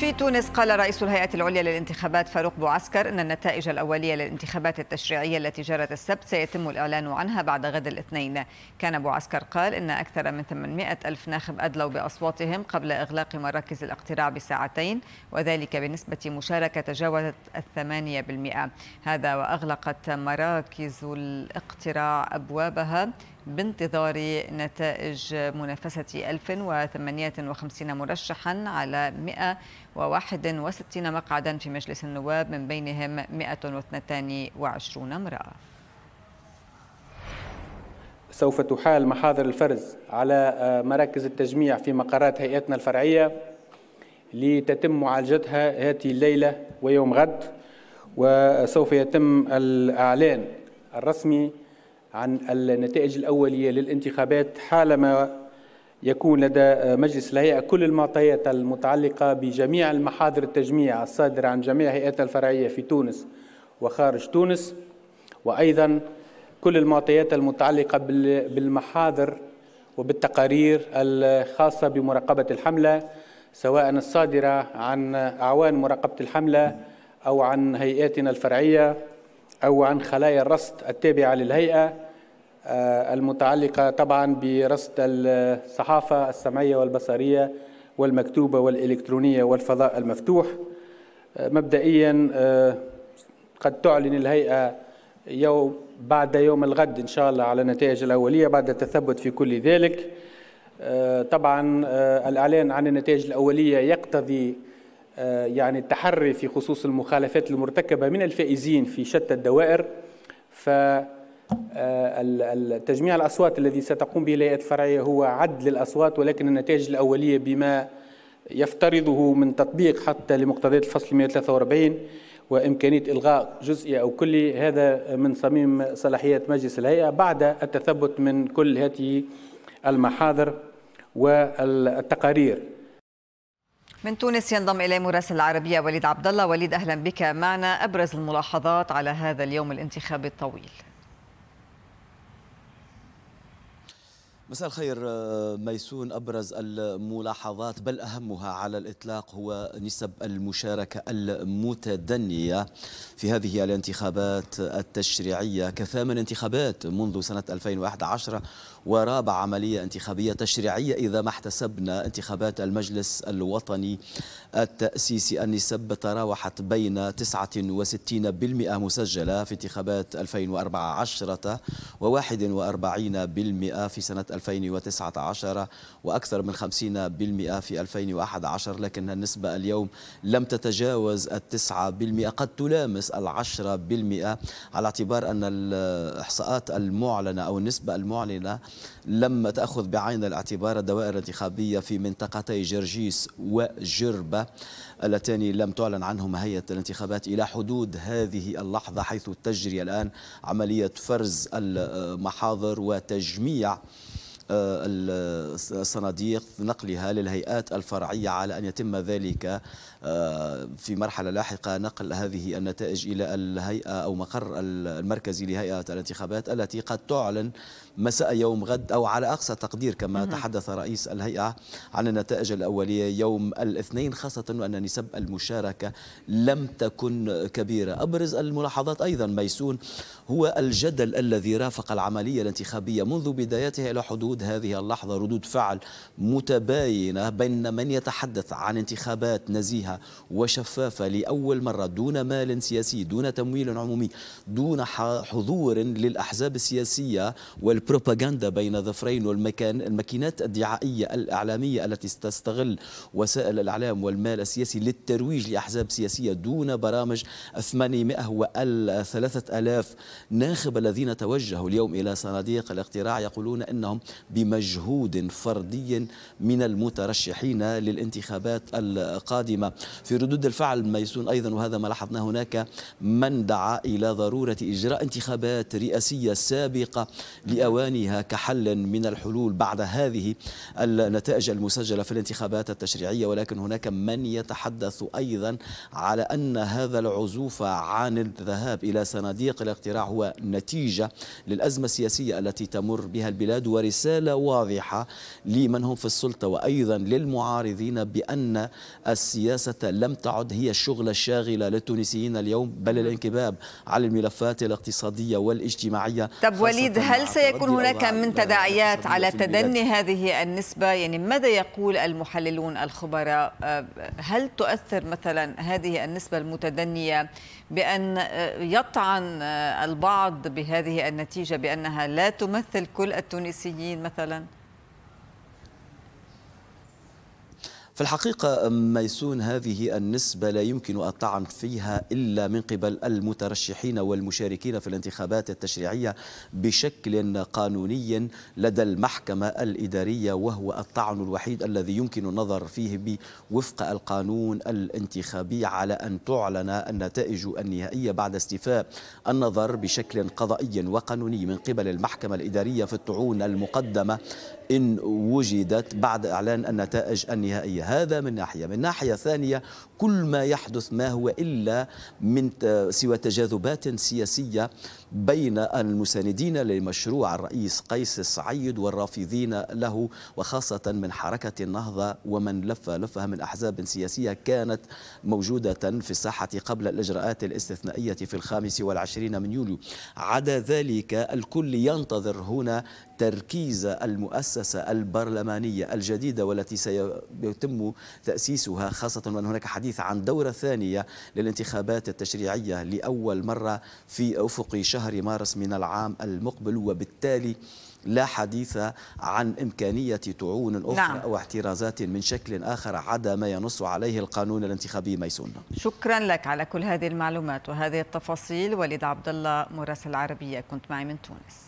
في تونس قال رئيس الهيئة العليا للانتخابات فاروق بوعسكر أن النتائج الأولية للانتخابات التشريعية التي جرت السبت سيتم الإعلان عنها بعد غد الاثنين كان بوعسكر قال أن أكثر من 800 ألف ناخب أدلوا بأصواتهم قبل إغلاق مراكز الاقتراع بساعتين وذلك بنسبة مشاركة تجاوزت الثمانية بالمئة هذا وأغلقت مراكز الاقتراع أبوابها بانتظار نتائج منافسة 1058 مرشحا على 161 مقعدا في مجلس النواب من بينهم 122 امرأة سوف تحال محاضر الفرز على آه، مراكز التجميع في مقرات هيئتنا الفرعية لتتم معالجتها هذه الليلة ويوم غد وسوف يتم الإعلان الرسمي عن النتائج الأولية للانتخابات حالما يكون لدى مجلس الهيئة كل المعطيات المتعلقة بجميع المحاضر التجميع الصادرة عن جميع هيئات الفرعية في تونس وخارج تونس وأيضا كل المعطيات المتعلقة بالمحاضر وبالتقارير الخاصة بمراقبة الحملة سواء الصادرة عن أعوان مراقبة الحملة أو عن هيئاتنا الفرعية أو عن خلايا الرصد التابعة للهيئة آه، المتعلقة طبعا برصد الصحافة السمعية والبصرية والمكتوبة والإلكترونية والفضاء المفتوح آه، مبدئيا آه، قد تعلن الهيئة يوم بعد يوم الغد إن شاء الله على النتائج الأولية بعد التثبت في كل ذلك طبعا الإعلان عن النتائج الأولية يقتضي يعني التحري في خصوص المخالفات المرتكبة من الفائزين في شتى الدوائر ف آه، تجميع الأصوات الذي ستقوم به الهيئة الفرعية هو عد للأصوات ولكن النتائج الأولية بما يفترضه من تطبيق حتى لمقتضيات الفصل 143 وإمكانية إلغاء جزئي أو كلي هذا من صميم صلاحيات مجلس الهيئة بعد التثبت من كل هذه المحاضر والتقارير من تونس ينضم الي مراسل العربيه وليد عبد الله وليد اهلا بك معنا ابرز الملاحظات على هذا اليوم الانتخابي الطويل مساء الخير آه، ميسون أبرز الملاحظات بل أهمها على الإطلاق هو نسب المشاركة المتدنية في هذه الانتخابات التشريعية كثامن انتخابات منذ سنة 2011 ورابع عملية انتخابية تشريعية إذا ما احتسبنا انتخابات المجلس الوطني التأسيسي النسب تراوحت بين 69% مسجلة في انتخابات 2014 و41% في سنة 2019 وأكثر من 50% في 2011 لكن النسبة اليوم لم تتجاوز التسعة بالمئة قد تلامس العشرة بالمئة على اعتبار أن الإحصاءات المعلنة أو النسبة المعلنة لم تأخذ بعين الاعتبار الدوائر الانتخابية في منطقتي جرجيس وجربة اللتان لم تعلن عنهما هيئة الانتخابات إلى حدود هذه اللحظة حيث تجري الآن عملية فرز المحاضر وتجميع آه، الصناديق نقلها للهيئات الفرعية على أن يتم ذلك آه، في مرحلة لاحقة نقل هذه النتائج إلى الهيئة أو مقر المركزي لهيئة الانتخابات التي قد تعلن مساء يوم غد أو على أقصى تقدير كما تحدث رئيس الهيئة عن النتائج الأولية يوم الاثنين خاصة أن نسب المشاركة لم تكن كبيرة أبرز الملاحظات أيضا ميسون هو الجدل الذي رافق العملية الانتخابية منذ بدايتها إلى حدود ردود هذه اللحظة ردود فعل متباينة بين من يتحدث عن انتخابات نزيهة وشفافة لأول مرة دون مال سياسي دون تمويل عمومي دون حضور للأحزاب السياسية والبروباغندا بين ظفرين والمكان الماكينات الدعائية الإعلامية التي تستغل وسائل الإعلام والمال السياسي للترويج لأحزاب سياسية دون برامج 800 و 3000 ناخب الذين توجهوا اليوم إلى صناديق الاقتراع يقولون أنهم بمجهود فردي من المترشحين للانتخابات القادمة في ردود الفعل ميسون أيضا وهذا ما لاحظناه هناك من دعا إلى ضرورة إجراء انتخابات رئاسية سابقة لأوانها كحل من الحلول بعد هذه النتائج المسجلة في الانتخابات التشريعية ولكن هناك من يتحدث أيضا على أن هذا العزوف عن الذهاب إلى صناديق الاقتراع هو نتيجة للأزمة السياسية التي تمر بها البلاد ورسالة رسالة واضحة لمن هم في السلطة وأيضا للمعارضين بأن السياسة لم تعد هي الشغلة الشاغلة للتونسيين اليوم بل الانكباب على الملفات الاقتصادية والاجتماعية طب وليد هل سيكون هناك من تداعيات على تدني هذه النسبة يعني ماذا يقول المحللون الخبراء آه، هل تؤثر مثلا هذه النسبة المتدنية بأن آه، يطعن آه، البعض بهذه النتيجة بأنها لا تمثل كل التونسيين مثلا في الحقيقة ميسون هذه النسبة لا يمكن الطعن فيها إلا من قبل المترشحين والمشاركين في الانتخابات التشريعية بشكل قانوني لدى المحكمة الإدارية وهو الطعن الوحيد الذي يمكن النظر فيه وفق القانون الانتخابي على أن تعلن النتائج النهائية بعد استيفاء النظر بشكل قضائي وقانوني من قبل المحكمة الإدارية في الطعون المقدمة إن وجدت بعد إعلان النتائج النهائية هذا من ناحية من ناحية ثانية كل ما يحدث ما هو إلا من سوى تجاذبات سياسية بين المساندين لمشروع الرئيس قيس السعيد والرافضين له وخاصة من حركة النهضة ومن لف لفها من أحزاب سياسية كانت موجودة في الساحة قبل الإجراءات الاستثنائية في الخامس والعشرين من يوليو عدا ذلك الكل ينتظر هنا تركيز المؤسسة البرلمانية الجديدة والتي سيتم تأسيسها خاصة وأن هناك حديث عن دورة ثانية للانتخابات التشريعية لأول مرة في أفق شهر شهر مارس من العام المقبل وبالتالي لا حديث عن إمكانية تعون أخرى نعم. أو احترازات من شكل آخر عدا ما ينص عليه القانون الانتخابي ميسون شكرا لك على كل هذه المعلومات وهذه التفاصيل وليد عبد الله مراسل العربية كنت معي من تونس